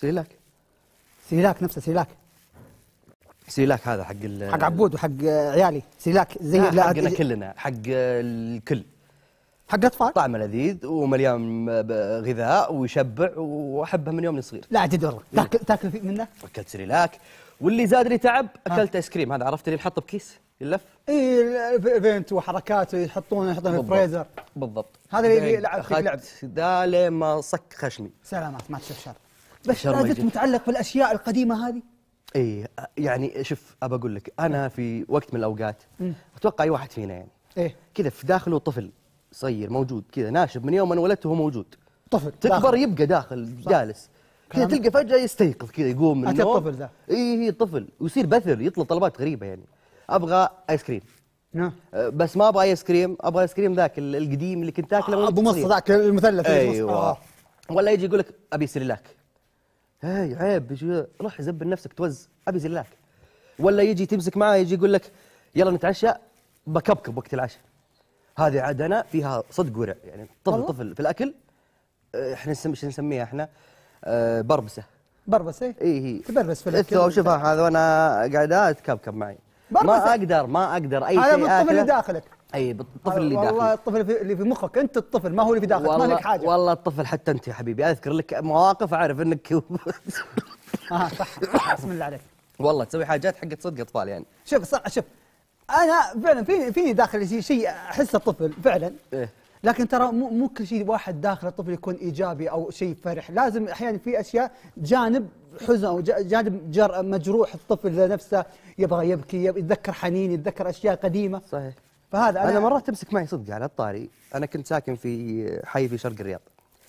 سيلاك سيلاك نفسه سيلاك سيلاك هذا حق ال حق عبود وحق عيالي سيلاك زي لا حقنا كلنا حق الكل حق اطفال طعمه لذيذ ومليان غذاء ويشبع واحبه من يومي صغير لا جد والله إيه. تاكل تاكل منه اكلت سريلاك واللي زاد لي تعب اكلت ايس كريم هذا عرفت اللي ينحط بكيس يلف اي ايفنت وحركات يحطونه يحطونه في الفريزر بالضبط هذا اللي لعب فيه لعب ذا لين ما صك خشمي سلامات ما تشوف شر بس لا زلت متعلق بالاشياء القديمه هذه اي يعني شوف ابى اقول لك انا في وقت من الاوقات م. اتوقع اي واحد فينا يعني ايه كذا في داخله طفل صغير موجود كذا ناشب من يوم ما انولدت هو موجود طفل تكبر داخل. يبقى داخل صح. جالس كذا تلقى فجاه يستيقظ كذا يقوم من النوم الطفل ذا اي طفل ويصير بثر يطلب طلبات غريبه يعني ابغى ايس كريم نعم أه، بس ما ابغى ايس كريم ابغى ايس كريم ذاك القديم اللي كنت تاكله ابو مصر ذاك المثلث إيه، ايوه آه. ولا يجي يقول لك ابي سريلاك هاي عيب روح زبل نفسك توز ابي زلاك ولا يجي تمسك معاه يجي يقول لك يلا نتعشى بكبكب وقت العشاء هذه عاد انا فيها صدق ورع يعني طفل والله. طفل في الاكل آه، احنا نسميها احنا آه، بربسه بربسه اي هي إيه. تبرس في الاكل إيه، شوف هذا وانا قاعد اتكبكب معي ما اقدر ما اقدر اي شيء هذا الطفل اللي داخلك اي بالطفل اللي داخلك والله الطفل اللي في مخك انت الطفل ما هو اللي في داخلك ما لك حاجه والله الطفل حتى انت يا حبيبي اذكر لك مواقف اعرف انك اه صح بسم الله عليك والله تسوي حاجات حقت صدق اطفال يعني شوف صح شوف انا فعلا في في داخلي شيء احسه طفل فعلا إيه؟ لكن ترى مو مو كل شيء واحد داخل الطفل يكون ايجابي او شيء فرح لازم احيانا في اشياء جانب حزن او جانب جر مجروح الطفل نفسه يبغى يبكي يتذكر حنين يتذكر اشياء قديمه صحيح فهذا انا, أنا مرات تمسك معي صدق على الطاري انا كنت ساكن في حي في شرق الرياض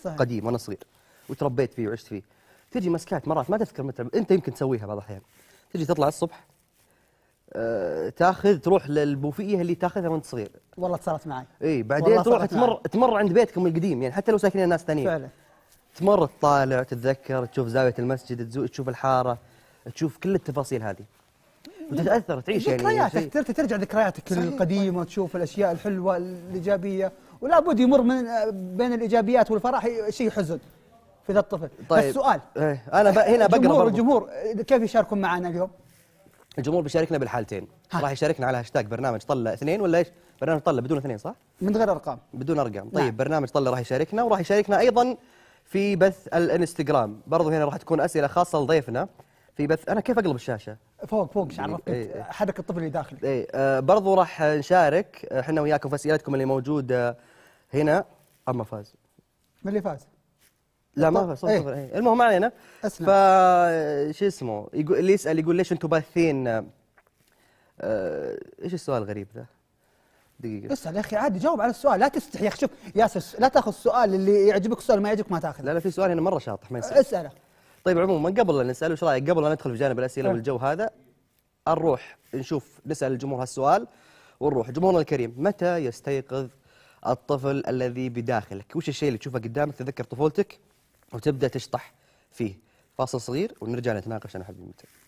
صحيح. قديم وانا صغير وتربيت فيه وعشت فيه تجي مسكات مرات ما تذكر متى انت يمكن تسويها بعض الاحيان تجي تطلع الصبح آه، تاخذ تروح للبوفيه اللي تاخذها وانت صغير والله صارت معي اي بعدين تروح تمر معي. تمر عند بيتكم القديم يعني حتى لو ساكنين ناس ثانيين فعلا تمر تطالع تتذكر تشوف زاويه المسجد تشوف الحاره تشوف كل التفاصيل هذه وتتاثر تعيش يعني ذكرياتك يعني ترجع ذكرياتك طيب. القديمه وتشوف الاشياء الحلوه الايجابيه ولا بد يمر من بين الايجابيات والفرح شيء حزن في ذا الطفل طيب بس سؤال ايه انا هنا بقرا الجمهور الجمهور كيف يشاركون معنا اليوم؟ الجمهور بيشاركنا بالحالتين راح يشاركنا على هاشتاج برنامج طلة اثنين ولا ايش؟ برنامج طلة بدون اثنين صح؟ من غير ارقام بدون ارقام نعم. طيب نعم. برنامج طلة راح يشاركنا وراح يشاركنا ايضا في بث الانستغرام برضو هنا راح تكون اسئله خاصه لضيفنا في بث انا كيف اقلب الشاشه؟ فوق فوق عرفت إيه،, إيه. حدك الطفل اللي داخل اي آه برضو راح نشارك آه، احنا وياكم في اسئلتكم اللي موجوده هنا اما فاز من اللي فاز؟ لا ما في صوت إيه. صفر ايه. المهم ما علينا اسلم ف شو اسمه يقول اللي يسال يقول ليش انتم باثين اه ايش السؤال الغريب ذا؟ دقيقة اسأل يا أخي عادي جاوب على السؤال لا تستحي يا أخي شوف ياسر لا تاخذ السؤال اللي يعجبك السؤال ما يعجبك ما تاخذه لا لا في سؤال هنا مرة شاطح ما يصير اسأله طيب عموما قبل لا نسأل ايش رأيك قبل لا ندخل في جانب الأسئلة إيه. والجو هذا نروح نشوف نسأل الجمهور هالسؤال ونروح جمهورنا الكريم متى يستيقظ الطفل الذي بداخلك وش الشيء اللي تشوفه قدامك تذكر طفولتك وتبدا تشطح فيه فاصل صغير ونرجع نتناقش انا حبيبي